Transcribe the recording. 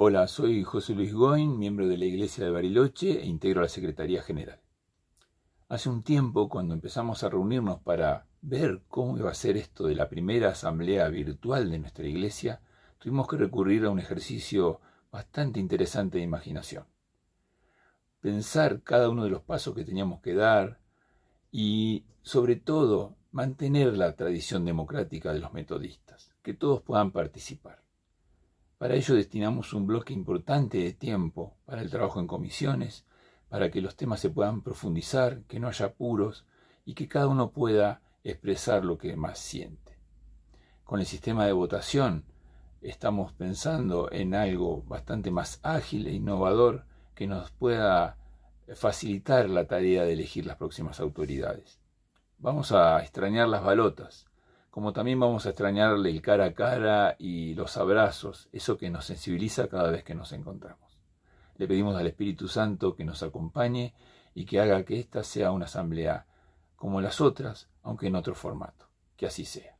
Hola, soy José Luis Goin, miembro de la Iglesia de Bariloche e integro la Secretaría General. Hace un tiempo, cuando empezamos a reunirnos para ver cómo iba a ser esto de la primera asamblea virtual de nuestra Iglesia, tuvimos que recurrir a un ejercicio bastante interesante de imaginación. Pensar cada uno de los pasos que teníamos que dar y, sobre todo, mantener la tradición democrática de los metodistas, que todos puedan participar. Para ello destinamos un bloque importante de tiempo para el trabajo en comisiones, para que los temas se puedan profundizar, que no haya apuros y que cada uno pueda expresar lo que más siente. Con el sistema de votación estamos pensando en algo bastante más ágil e innovador que nos pueda facilitar la tarea de elegir las próximas autoridades. Vamos a extrañar las balotas, como también vamos a extrañarle el cara a cara y los abrazos, eso que nos sensibiliza cada vez que nos encontramos. Le pedimos al Espíritu Santo que nos acompañe y que haga que esta sea una asamblea como las otras, aunque en otro formato. Que así sea.